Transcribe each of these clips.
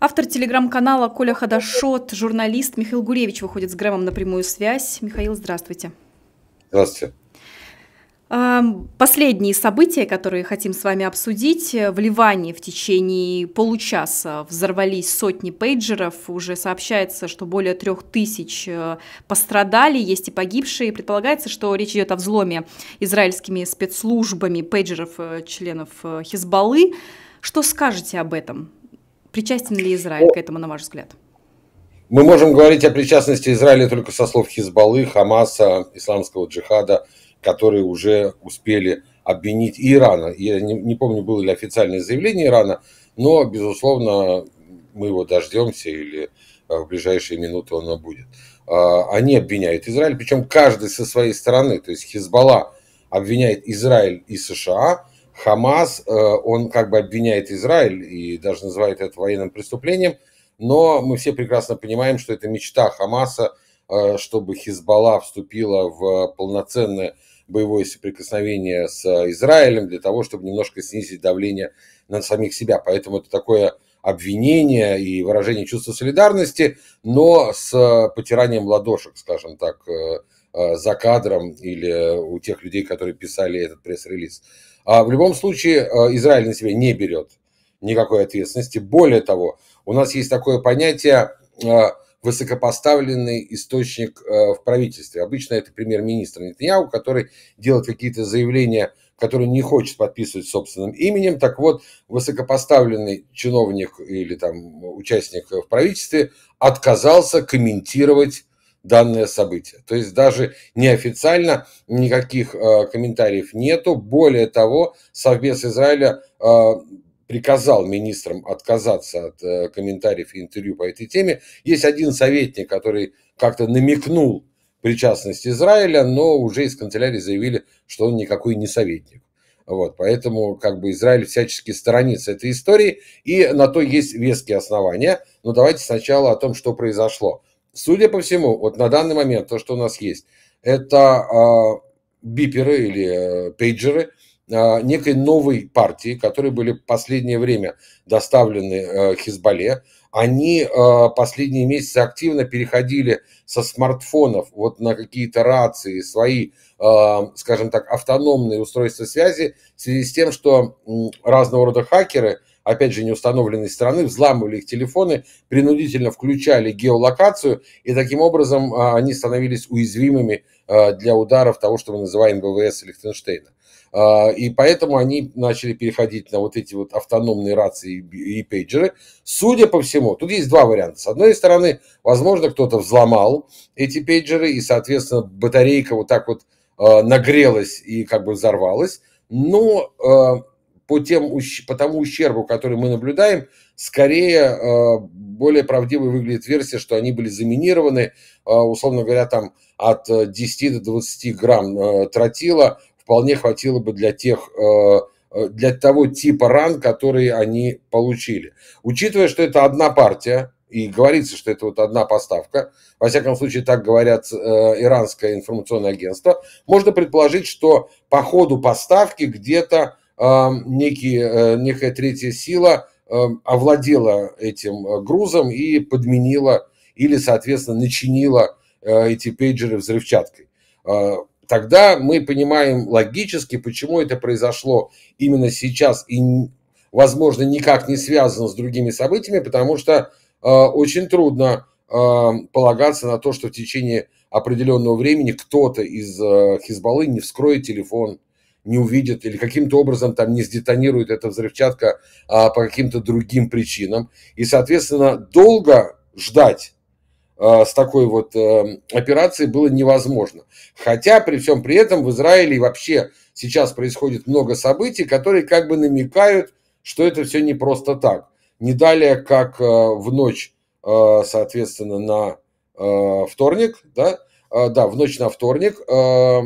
Автор телеграм-канала Коля Ходашот, журналист Михаил Гуревич выходит с Грэмом на прямую связь. Михаил, здравствуйте. Здравствуйте. А, последние события, которые хотим с вами обсудить, в Ливане в течение получаса взорвались сотни пейджеров, уже сообщается, что более трех тысяч э, пострадали, есть и погибшие, предполагается, что речь идет о взломе израильскими спецслужбами пейджеров э, членов э, Хизбаллы. Что скажете об этом? Причастен ли Израиль ну, к этому, на ваш взгляд? Мы можем говорить о причастности Израиля только со слов Хизбаллы, Хамаса, исламского джихада, которые уже успели обвинить Ирана. Я не, не помню, было ли официальное заявление Ирана, но, безусловно, мы его дождемся или э, в ближайшие минуты оно будет. А, они обвиняют Израиль, причем каждый со своей стороны. То есть Хизбалла обвиняет Израиль и США – Хамас, э, он как бы обвиняет Израиль и даже называет это военным преступлением, но мы все прекрасно понимаем, что это мечта Хамаса, э, чтобы Хизбалла вступила в полноценное боевое соприкосновение с Израилем для того, чтобы немножко снизить давление на самих себя. Поэтому это такое обвинение и выражение чувства солидарности, но с э, потиранием ладошек, скажем так, за кадром или у тех людей, которые писали этот пресс-релиз. А В любом случае, э, Израиль на себя не берет никакой ответственности. Более того, у нас есть такое понятие э, высокопоставленный источник э, в правительстве. Обычно это премьер-министр Нетаньяу, который делает какие-то заявления, которые не хочет подписывать собственным именем. Так вот, высокопоставленный чиновник или там участник в правительстве отказался комментировать данное событие. То есть даже неофициально никаких э, комментариев нету. Более того, Совбез Израиля э, приказал министрам отказаться от э, комментариев и интервью по этой теме. Есть один советник, который как-то намекнул причастность Израиля, но уже из канцелярии заявили, что он никакой не советник. Вот, поэтому как бы Израиль всячески сторонится этой истории, и на то есть веские основания. Но давайте сначала о том, что произошло. Судя по всему, вот на данный момент то, что у нас есть, это а, биперы или э, пейджеры а, некой новой партии, которые были в последнее время доставлены э, Хизбалле. Они а, последние месяцы активно переходили со смартфонов вот на какие-то рации, свои, скажем так, автономные устройства связи в связи с тем, что разного рода хакеры – опять же, неустановленной страны, взламывали их телефоны, принудительно включали геолокацию, и таким образом а, они становились уязвимыми а, для ударов того, что мы называем ВВС Лихтенштейна. А, и поэтому они начали переходить на вот эти вот автономные рации и пейджеры. Судя по всему, тут есть два варианта. С одной стороны, возможно, кто-то взломал эти пейджеры, и, соответственно, батарейка вот так вот нагрелась и как бы взорвалась. Но по, тем, по тому ущербу, который мы наблюдаем, скорее э, более правдивой выглядит версия, что они были заминированы, э, условно говоря, там от 10 э, до 20 грамм тротила вполне хватило бы для тех для того типа ран, которые они получили. Учитывая, что это одна партия, и говорится, что это вот одна поставка, во всяком случае так говорят э, иранское информационное агентство, можно предположить, что по ходу поставки где-то некие, э, некая третья сила овладела этим э, грузом и подменила или, соответственно, начинила э, эти пейджеры взрывчаткой. А, тогда мы понимаем логически, почему это произошло именно сейчас и, возможно, никак не связано с другими событиями, потому что а, очень трудно полагаться на то, что в течение определенного времени кто-то из Хизбаллы не вскроет телефон не увидят или каким-то образом там не сдетонирует эта взрывчатка а, по каким-то другим причинам. И, соответственно, долго ждать а, с такой вот а, операцией было невозможно. Хотя при всем при этом в Израиле вообще сейчас происходит много событий, которые как бы намекают, что это все не просто так. Не далее, как а, в ночь, а, соответственно, на а, вторник, да, а, да, в ночь на вторник а,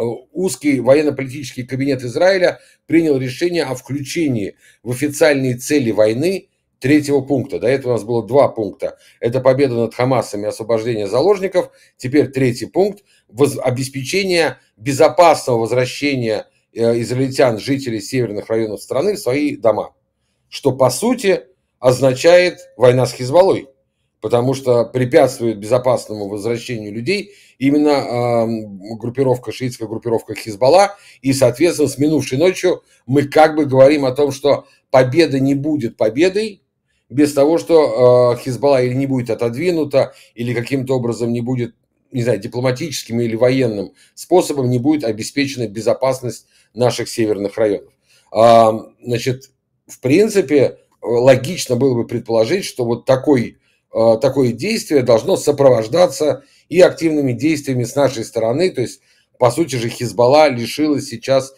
Э, узкий военно-политический кабинет Израиля принял решение о включении в официальные цели войны третьего пункта. До этого у нас было два пункта. Это победа над Хамасом и освобождение заложников. Теперь третий пункт – обеспечение безопасного возвращения э, израильтян, жителей северных районов страны в свои дома. Что, по сути, означает война с Хизбаллой потому что препятствует безопасному возвращению людей именно э, группировка, шиитская группировка Хизбалла. И, соответственно, с минувшей ночью мы как бы говорим о том, что победа не будет победой без того, что э, Хизбалла или не будет отодвинута, или каким-то образом не будет, не знаю, дипломатическим или военным способом не будет обеспечена безопасность наших северных районов. Э, значит, в принципе, логично было бы предположить, что вот такой Э, такое действие должно сопровождаться и активными действиями с нашей стороны. То есть, по сути же, Хизбалла лишилась сейчас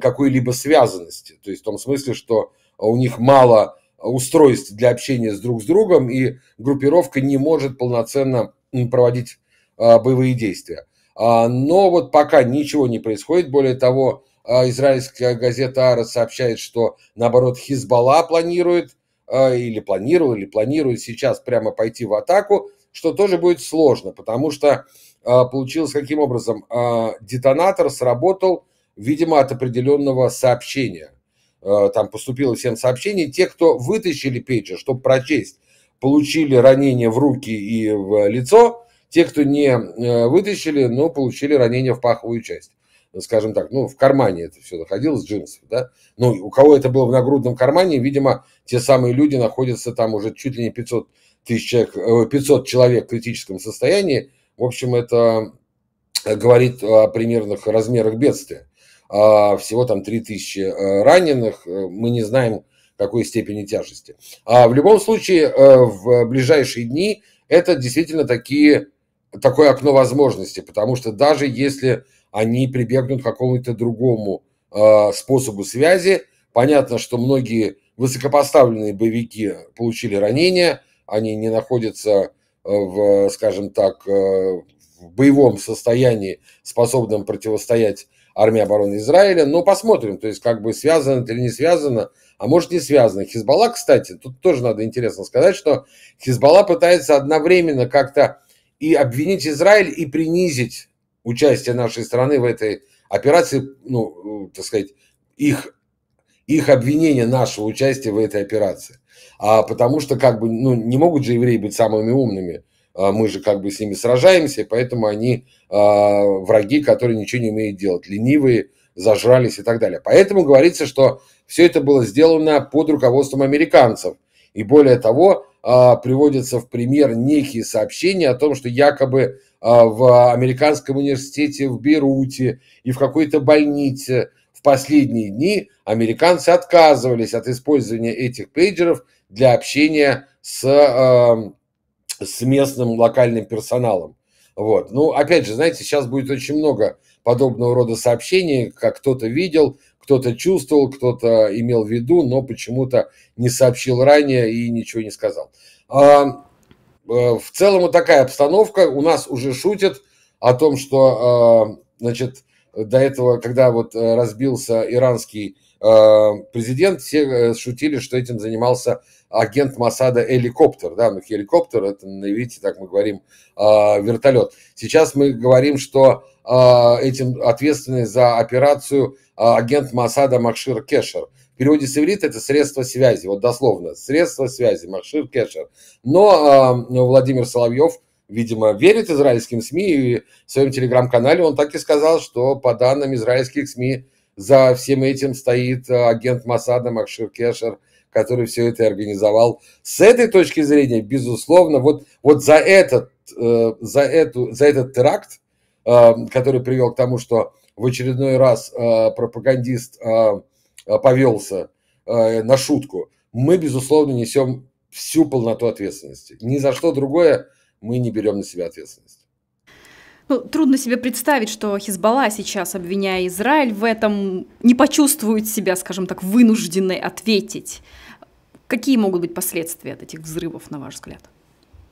какой-либо связанности. То есть в том смысле, что у них мало устройств для общения с друг с другом, и группировка не может полноценно проводить э, боевые действия. А, но вот пока ничего не происходит. Более того, э, израильская газета «Ара» сообщает, что, наоборот, Хизбалла планирует – а, или планировал, или планирует сейчас прямо пойти в атаку, что тоже будет сложно, потому что а, получилось каким образом? А, детонатор сработал, видимо, от определенного сообщения. Там поступило всем сообщение, Те, кто вытащили пейджер, чтобы прочесть, получили ранения в руки и в лицо. Те, кто не э, вытащили, но получили ранения в паховую часть скажем так, ну, в кармане это все находилось, джинсов, да. Ну, у кого это было в нагрудном кармане, видимо, те самые люди находятся там уже чуть ли не 500 тысяч человек, 500 э, человек в критическом состоянии. В общем, это э, говорит о примерных размерах бедствия. А всего там 3000 э, раненых, мы не знаем, какой степени тяжести. А в любом случае, в ближайшие дни это действительно такие, такое окно возможности, потому что даже если они прибегнут к какому-то другому э, способу связи. Понятно, что многие высокопоставленные боевики получили ранения, они не находятся а, в, скажем так, а, в боевом состоянии, способном противостоять армии обороны Израиля. Но посмотрим, то есть как бы связано это или не связано, а может не связано. Хизбалла, кстати, тут тоже надо интересно сказать, что Хизбалла пытается одновременно как-то и обвинить Израиль, и принизить участие нашей страны в этой операции, ну, так сказать, их, их обвинение нашего участия в этой операции. А потому что, как бы, ну, не могут же евреи быть самыми умными. А мы же как бы с ними сражаемся, поэтому они а, враги, которые ничего не умеют делать, ленивые, зажрались и так далее. Поэтому говорится, что все это было сделано под руководством американцев. И более того, а, приводятся в пример некие сообщения о том, что якобы а, в американском университете в Бейруте и в какой-то больнице. В последние дни американцы отказывались от использования этих пейджеров для общения с, эм, с местным локальным персоналом. Вот. Ну, опять же, знаете, сейчас будет очень много подобного рода сообщений, как кто-то видел, кто-то чувствовал, кто-то имел в виду, но почему-то не сообщил ранее и ничего не сказал. Э, в целом вот такая обстановка. У нас уже шутят о том, что, э, значит, до этого, когда вот э, разбился иранский президент, все шутили, что этим занимался агент Масада Эликоптер. Да, ну хеликоптер, это на ну, так мы говорим, вертолет. Сейчас мы говорим, что этим ответственный за операцию агент Масада Макшир Кешер – переводе с иврита это средство связи, вот дословно, средство связи, маршир кешер. Но э, Владимир Соловьев, видимо, верит израильским СМИ, и в своем телеграм-канале он так и сказал, что по данным израильских СМИ за всем этим стоит э, агент Масада Маршир Кешер, который все это организовал. С этой точки зрения, безусловно, вот, вот за, этот, э, за, эту, за этот теракт, э, который привел к тому, что в очередной раз э, пропагандист э, Э, повелся э, на шутку, мы, безусловно, несем всю полноту ответственности. Ни за что другое мы не берем на себя ответственность. Ну, трудно себе представить, что Хизбалла сейчас, обвиняя Израиль в этом, не почувствует себя, скажем так, вынужденной ответить. Какие могут быть последствия от этих взрывов, на ваш взгляд?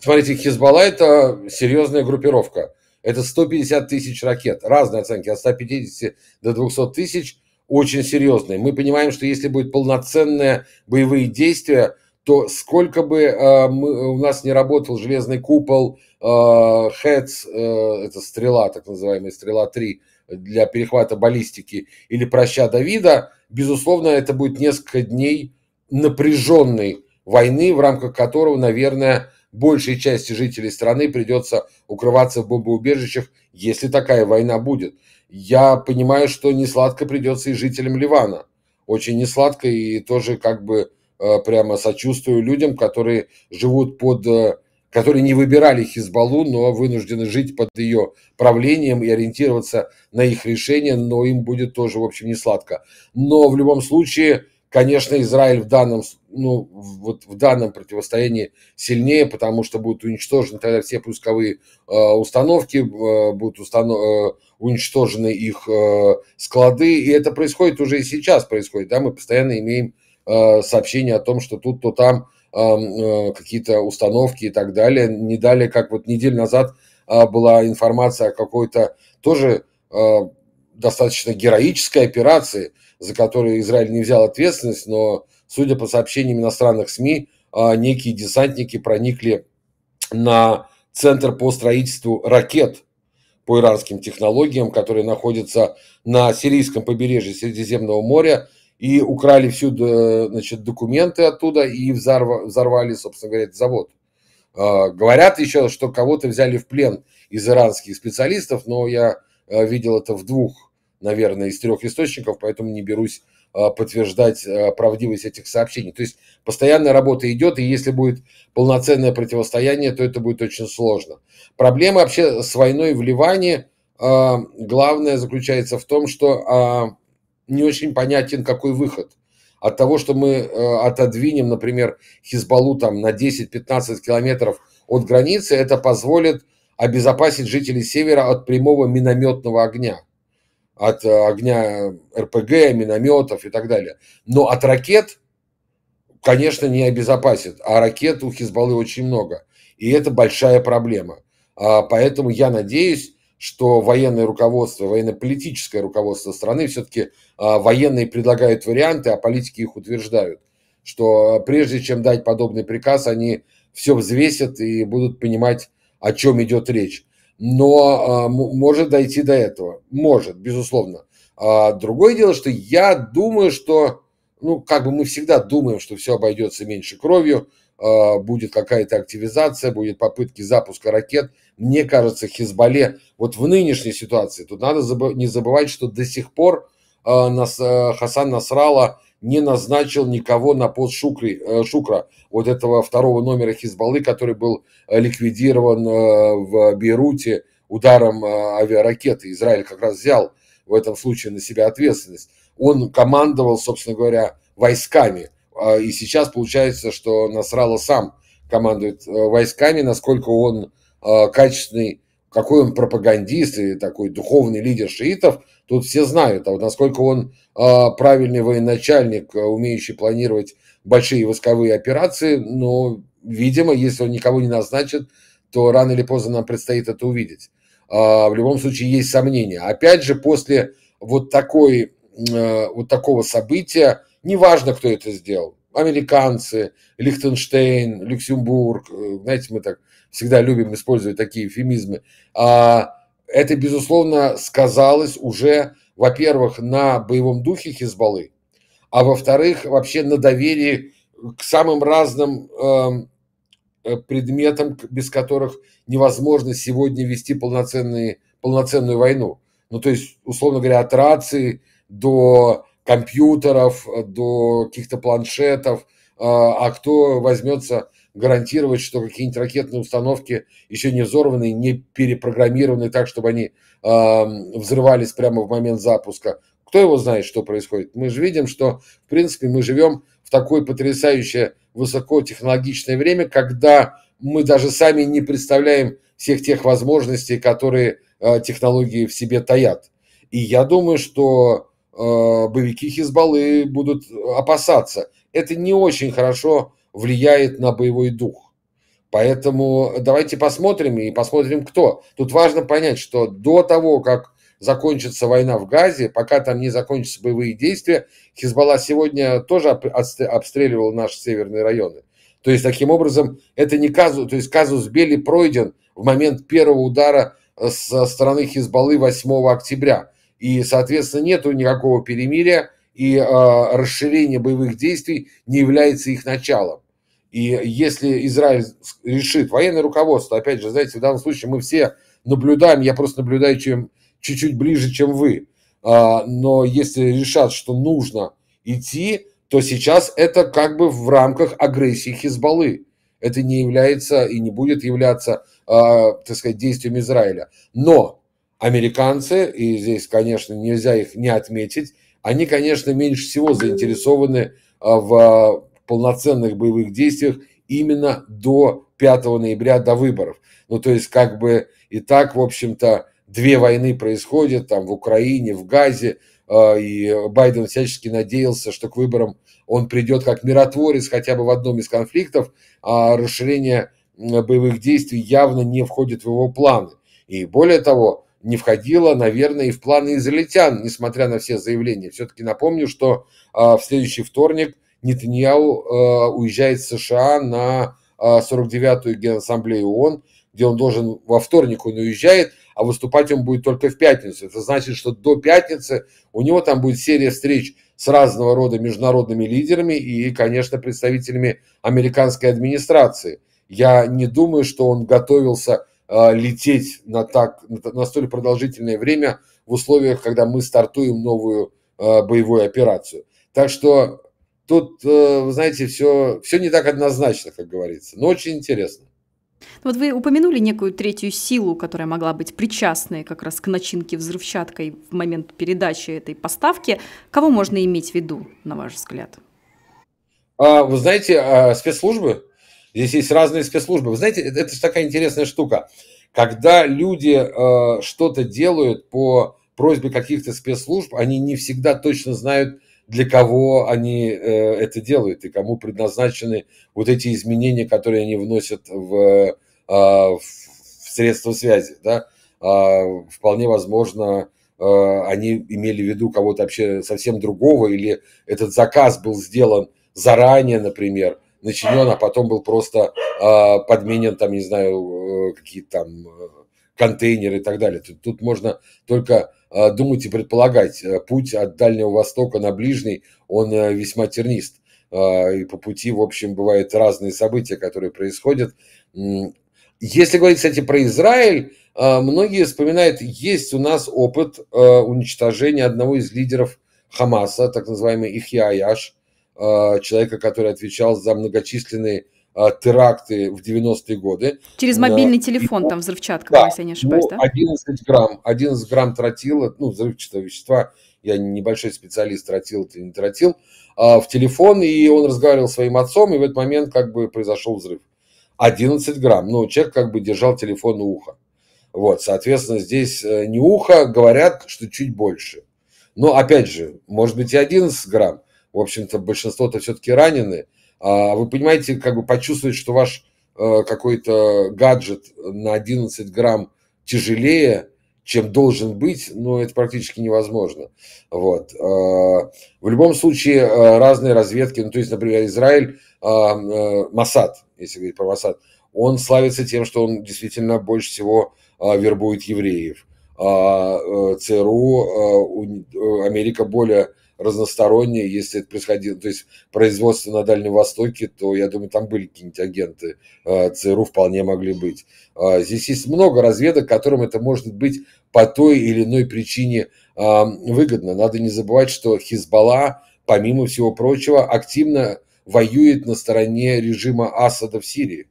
Смотрите, Хизбалла – это серьезная группировка. Это 150 тысяч ракет. Разные оценки, от 150 до 200 тысяч – очень серьезные. Мы понимаем, что если будут полноценные боевые действия, то сколько бы э, мы, у нас не работал железный купол, э, э, это стрела, так называемая стрела 3, для перехвата баллистики или проща Давида, безусловно, это будет несколько дней напряженной войны, в рамках которого, наверное, большей части жителей страны придется укрываться в бомбоубежищах, если такая война будет. Я понимаю, что несладко придется и жителям Ливана. Очень несладко и тоже как бы э, прямо сочувствую людям, которые живут под э, которые не выбирали Хизбаллу, но вынуждены жить под ее правлением и ориентироваться на их решения. но им будет тоже, в общем, не сладко. Но в любом случае Конечно, Израиль в данном, ну, вот в данном противостоянии сильнее, потому что будут уничтожены тогда все пусковые э, установки, э, будут установ... э, уничтожены их э, склады, и это происходит уже и сейчас происходит, да, мы постоянно имеем э, сообщения о том, что тут, то там эм, э, какие-то установки и так далее, не далее, как вот неделю назад э, была информация о какой-то тоже э, достаточно героической операции, за которую Израиль не взял ответственность, но, судя по сообщениям иностранных СМИ, а, некие десантники проникли на центр по строительству ракет по иранским технологиям, которые находятся на сирийском побережье Средиземного моря, и украли всю э, значит, документы оттуда и взорвали, собственно говоря, этот завод. А, говорят еще, что кого-то взяли в плен из иранских специалистов, но я э, видел это в двух наверное, из трех источников, поэтому не берусь а, подтверждать а, правдивость этих сообщений. То есть постоянная работа идет, и если будет полноценное противостояние, то это будет очень сложно. Проблема вообще с войной в Ливане, а, главное заключается в том, что не очень понятен, какой выход. От того, что мы отодвинем, например, Хизбалу там на 10-15 километров от границы, это позволит обезопасить жителей севера от прямого минометного огня от э, огня э, РПГ, минометов и так далее. Но от ракет, конечно, не обезопасит. А ракет у Хизбаллы очень много. И это большая проблема. А, поэтому я надеюсь, что военное руководство, военно-политическое руководство страны, все-таки а, военные предлагают варианты, а политики их утверждают, что а, прежде чем дать подобный приказ, они все взвесят и будут понимать, о чем идет речь но а, может дойти до этого. Может, безусловно. А, другое дело, что я думаю, что, ну, как бы мы всегда думаем, что все обойдется меньше кровью, а, будет какая-то активизация, будет попытки запуска ракет. Мне кажется, Хизбалле вот в нынешней ситуации, тут надо не забывать, что до сих пор нас э, Хасан Насрала не назначил никого на пост Шукри, э, Шукра, вот этого второго номера Хизбаллы, который был э, ликвидирован э, в Бейруте ударом авиаракеты. Израиль как раз взял в этом случае на себя ответственность. Он командовал, собственно говоря, войсками. А, и сейчас получается, что Насрала сам командует войсками, насколько он качественный какой он пропагандист и такой духовный лидер шиитов, тут все знают. А вот насколько он э, правильный военачальник, а, умеющий планировать большие войсковые операции, но, ну, видимо, если он никого не назначит, то рано или поздно нам предстоит это увидеть. Э, в любом случае есть сомнения. Опять же, после вот, такой, э, вот такого события, неважно, кто это сделал, американцы, Лихтенштейн, Люксембург, э, знаете, мы так всегда любим использовать такие а это, безусловно, сказалось уже, во-первых, на боевом духе Хизбаллы, а во-вторых, вообще на доверии к самым разным эм, э, предметам, без которых невозможно сегодня вести полноценные, полноценную войну. Ну, то есть, условно говоря, от рации до компьютеров, э, до каких-то планшетов, э, а кто возьмется гарантировать, что какие-нибудь ракетные установки еще не взорваны, не перепрограммированы так, чтобы они э, взрывались прямо в момент запуска. Кто его знает, что происходит? Мы же видим, что, в принципе, мы живем в такое потрясающее высокотехнологичное время, когда мы даже сами не представляем всех тех возможностей, которые э, технологии в себе таят. И я думаю, что э, боевики Хизбаллы будут э, опасаться. Это не очень хорошо влияет на боевой дух. Поэтому давайте посмотрим и посмотрим, кто. Тут важно понять, что до того, как закончится война в Газе, пока там не закончатся боевые действия, Хизбалла сегодня тоже обстреливал наши северные районы. То есть, таким образом, это не казус, то есть казус Бели пройден в момент первого удара э, со стороны Хизбаллы 8 октября. И, соответственно, нету никакого перемирия, и э, расширение боевых действий не является их началом. И если Израиль решит, военное руководство, опять же, знаете, в данном случае мы все наблюдаем, я просто наблюдаю чем чуть-чуть ближе, чем вы. А, но если решат, что нужно идти, то сейчас это как бы в рамках агрессии Хизбаллы. Это не является и не будет являться, а, так сказать, действием Израиля. Но американцы, и здесь, конечно, нельзя их не отметить, они, конечно, меньше всего заинтересованы а, в полноценных боевых действиях именно до 5 ноября, до выборов. Ну, то есть, как бы и так, в общем-то, две войны происходят там в Украине, в Газе, а, и Байден всячески надеялся, что к выборам он придет как миротворец хотя бы в одном из конфликтов, а расширение боевых действий явно не входит в его планы. И более того, не входило, наверное, и в планы израильтян, несмотря на все заявления. Все-таки напомню, что а, в следующий вторник Нетаньяу э, уезжает в США на 49-ю э, Генассамблею ООН, где он должен во вторник он уезжает, а выступать он будет только в пятницу. Это значит, что до пятницы у него там будет серия встреч с разного рода международными лидерами и, конечно, представителями американской администрации. Я не думаю, что он готовился э, лететь на, так, на столь продолжительное время в условиях, когда мы стартуем новую боевую операцию. Так что тут, э, вы знаете, все, все не так однозначно, как говорится, но очень интересно. Ну вот вы упомянули некую третью силу, которая могла быть причастной как раз к начинке взрывчаткой в момент передачи этой поставки. Кого можно иметь в виду, на ваш взгляд? А, вы знаете, а, спецслужбы. Здесь есть разные спецслужбы. Вы знаете, это, это же такая интересная штука. Когда люди а, что-то делают по просьбе каких-то спецслужб, они не всегда точно знают, для кого они э, это делают и кому предназначены вот эти изменения, которые они вносят в, а, в средства связи. Да? А, вполне возможно, э, они имели в виду кого-то вообще совсем другого, или этот заказ был сделан заранее, например, начинен, а потом был просто а, подменен, там, не знаю, э, какие-то там контейнеры и так далее. Тут, тут можно только Э, думать и предполагать. Э, путь от Дальнего Востока на Ближний, он э, весьма тернист. И по пути, в общем, бывают разные события, которые происходят. Если говорить, кстати, про Израиль, многие вспоминают, есть у нас опыт уничтожения одного из лидеров Хамаса, так называемый Ихья Аяш, человека, который отвечал за многочисленные а, теракты в 90-е годы. Через э, мобильный телефон, там взрывчатка, да, если я не ошибаюсь, ну, да? 11 грамм, 11 грамм тротила, ну, взрывчатого вещества, я небольшой специалист, тротил или не тротил, а, в телефон, и он разговаривал с своим отцом, и в этот момент как бы произошел взрыв. 11 грамм, но ну, человек как бы держал телефон у уха. Вот, соответственно, здесь э, не ухо, говорят, что чуть больше. Но, опять же, может быть и 11 грамм. В общем-то, большинство-то все-таки ранены. А вы понимаете, как бы почувствовать, что ваш э, какой-то гаджет на 11 грамм тяжелее, чем должен быть, но ну, это практически невозможно. Вот. Э, в любом случае, э, разные разведки, ну, то есть, например, Израиль, Масад, если говорить про Масад, он славится тем, что он действительно больше всего вербует евреев. А, ЦРУ, Америка более разносторонние, если это происходило, то есть производство на Дальнем Востоке, то, я думаю, там были какие-нибудь агенты э, ЦРУ, вполне могли быть. А, здесь есть много разведок, которым это может быть по той или иной причине а, выгодно. Надо не забывать, что Хизбалла, помимо всего прочего, активно воюет на стороне режима Асада в Сирии.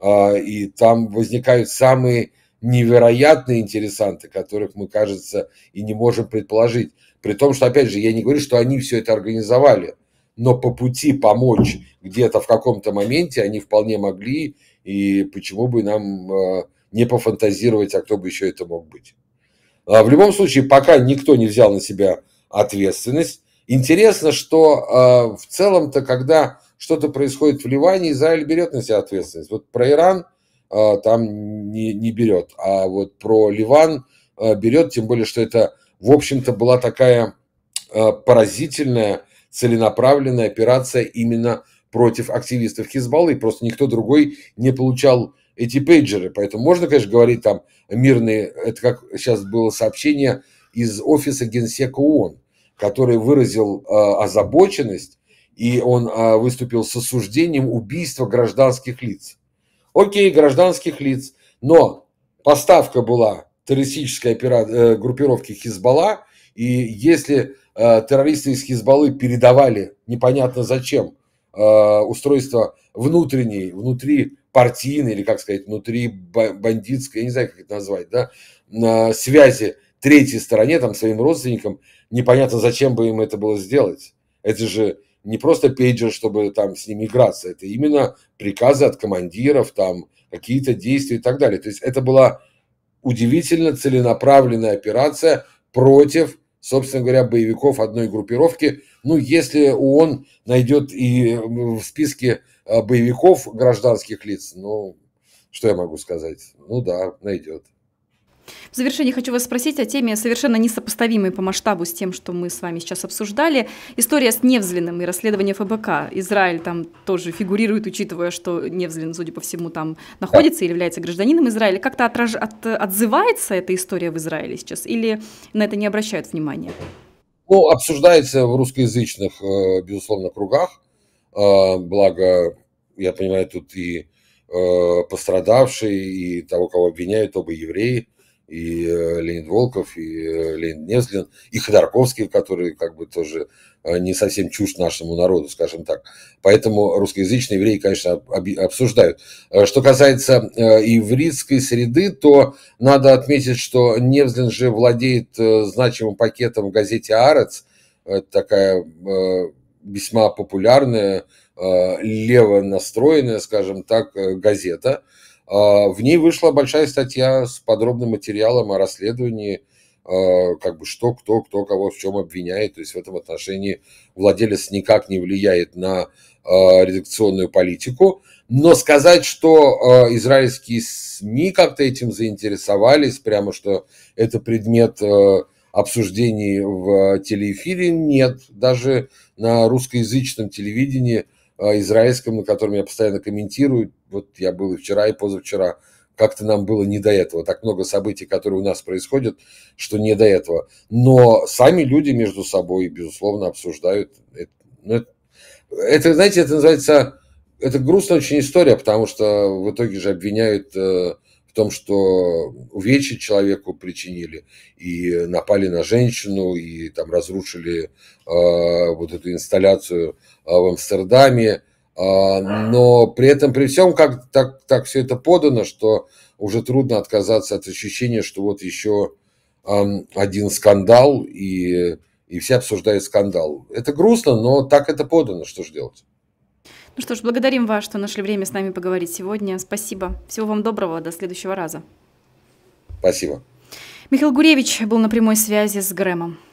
А, и там возникают самые невероятные интересанты, которых мы, кажется, и не можем предположить. При том, что, опять же, я не говорю, что они все это организовали, но по пути помочь где-то в каком-то моменте они вполне могли, и почему бы нам э, не пофантазировать, а кто бы еще это мог быть. А, в любом случае, пока никто не взял на себя ответственность, интересно, что э, в целом-то, когда что-то происходит в Ливане, Израиль берет на себя ответственность. Вот про Иран э, там не, не берет, а вот про Ливан берет, тем более, что это в общем-то, была такая э, поразительная, целенаправленная операция именно против активистов Хизбаллы, просто никто другой не получал эти пейджеры. Поэтому можно, конечно, говорить там мирные, это как сейчас было сообщение из офиса Генсека ООН, который выразил э, озабоченность, и он э, выступил с осуждением убийства гражданских лиц. Окей, гражданских лиц, но поставка была террористической опера... Э, группировки Хизбалла, и если э, террористы из Хизбаллы передавали непонятно зачем э, устройство внутренней, внутри партийной, или как сказать, внутри бандитской, я не знаю, как это назвать, да, связи третьей стороне, там, своим родственникам, непонятно, зачем бы им это было сделать. Это же не просто пейджер, чтобы там с ними играться, это именно приказы от командиров, там, какие-то действия и так далее. То есть это была удивительно целенаправленная операция против, собственно говоря, боевиков одной группировки. Ну, если ООН найдет и в списке э, боевиков гражданских лиц, ну, что я могу сказать? Ну да, найдет. В завершение хочу вас спросить о теме, совершенно несопоставимой по масштабу с тем, что мы с вами сейчас обсуждали. История с Невзлиным и расследование ФБК. Израиль там тоже фигурирует, учитывая, что Невзлин, судя по всему, там находится и является гражданином Израиля. Как-то отраж... от... отзывается эта история в Израиле сейчас или на это не обращают внимания? Ну, обсуждается в русскоязычных, э, безусловно, кругах. Э, благо, я понимаю, тут и э, пострадавшие, и того, кого обвиняют, оба евреи – и э, Леонид Волков, и э, Леонид Незлин, и Ходорковский, который как бы тоже э, не совсем чушь нашему народу, скажем так. Поэтому русскоязычные евреи, конечно, обсуждают. Что касается еврейской среды, то надо отметить, что Невзлин же владеет значимым пакетом в газете «Арец». Это такая весьма популярная, лево настроенная, скажем так, газета – а, в ней вышла большая статья с подробным материалом о расследовании, а, как бы что, кто, кто кого в чем обвиняет. То есть в этом отношении владелец никак не влияет на а, редакционную политику. Но сказать, что израильские СМИ как-то этим заинтересовались, прямо что это предмет обсуждений в телеэфире, нет. Даже на русскоязычном телевидении израильском, на котором я постоянно комментирую, вот я был и вчера, и позавчера, как-то нам было не до этого. Так много событий, которые у нас происходят, что не до этого. Но сами люди между собой, безусловно, обсуждают. Это, ну, это, знаете, это называется... Это грустная очень история, потому что в итоге же обвиняют э, в том, что увечья человеку причинили, и напали на женщину, и там разрушили э, вот эту инсталляцию э, в Амстердаме, а, но при этом, при всем, как так, так все это подано, что уже трудно отказаться от ощущения, что вот еще один скандал, и, и все обсуждают скандал. Это грустно, но так это подано, что же делать. Ну что ж, благодарим вас, что нашли время с нами поговорить сегодня. Спасибо. Всего вам доброго. До следующего раза. Спасибо. Михаил Гуревич был на прямой связи с Грэмом.